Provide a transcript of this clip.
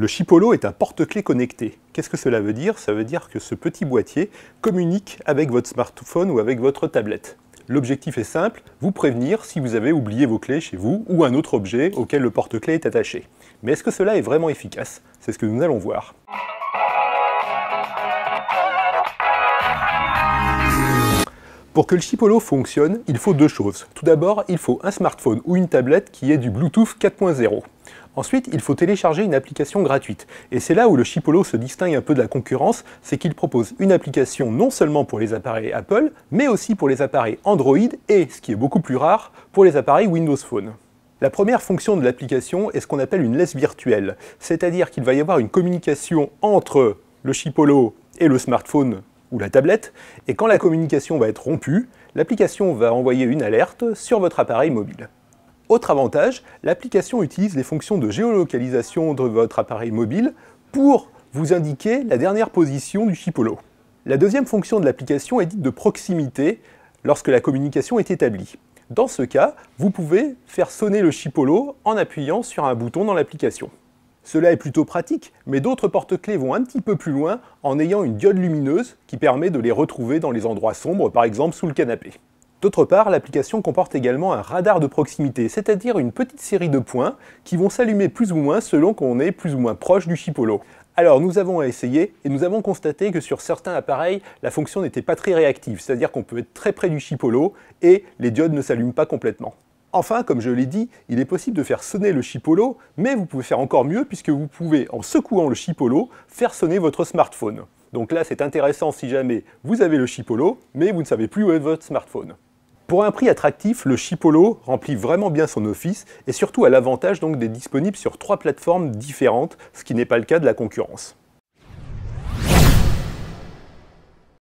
Le chipolo est un porte-clés connecté. Qu'est-ce que cela veut dire Ça veut dire que ce petit boîtier communique avec votre smartphone ou avec votre tablette. L'objectif est simple, vous prévenir si vous avez oublié vos clés chez vous ou un autre objet auquel le porte-clés est attaché. Mais est-ce que cela est vraiment efficace C'est ce que nous allons voir. Pour que le Chipolo fonctionne, il faut deux choses. Tout d'abord, il faut un smartphone ou une tablette qui ait du Bluetooth 4.0. Ensuite, il faut télécharger une application gratuite. Et c'est là où le Chipolo se distingue un peu de la concurrence, c'est qu'il propose une application non seulement pour les appareils Apple, mais aussi pour les appareils Android et, ce qui est beaucoup plus rare, pour les appareils Windows Phone. La première fonction de l'application est ce qu'on appelle une laisse virtuelle, c'est-à-dire qu'il va y avoir une communication entre le Chipolo et le smartphone ou la tablette, et quand la communication va être rompue, l'application va envoyer une alerte sur votre appareil mobile. Autre avantage, l'application utilise les fonctions de géolocalisation de votre appareil mobile pour vous indiquer la dernière position du chipolo. La deuxième fonction de l'application est dite de proximité lorsque la communication est établie. Dans ce cas, vous pouvez faire sonner le chipolo en appuyant sur un bouton dans l'application. Cela est plutôt pratique, mais d'autres porte-clés vont un petit peu plus loin en ayant une diode lumineuse qui permet de les retrouver dans les endroits sombres, par exemple sous le canapé. D'autre part, l'application comporte également un radar de proximité, c'est-à-dire une petite série de points qui vont s'allumer plus ou moins selon qu'on est plus ou moins proche du chipolo. Alors nous avons essayé et nous avons constaté que sur certains appareils, la fonction n'était pas très réactive, c'est-à-dire qu'on peut être très près du chipolo et les diodes ne s'allument pas complètement. Enfin, comme je l'ai dit, il est possible de faire sonner le chipolo, mais vous pouvez faire encore mieux puisque vous pouvez, en secouant le chipolo, faire sonner votre smartphone. Donc là, c'est intéressant si jamais vous avez le chipolo, mais vous ne savez plus où est votre smartphone. Pour un prix attractif, le Chipolo remplit vraiment bien son office et surtout a l'avantage donc d'être disponible sur trois plateformes différentes, ce qui n'est pas le cas de la concurrence.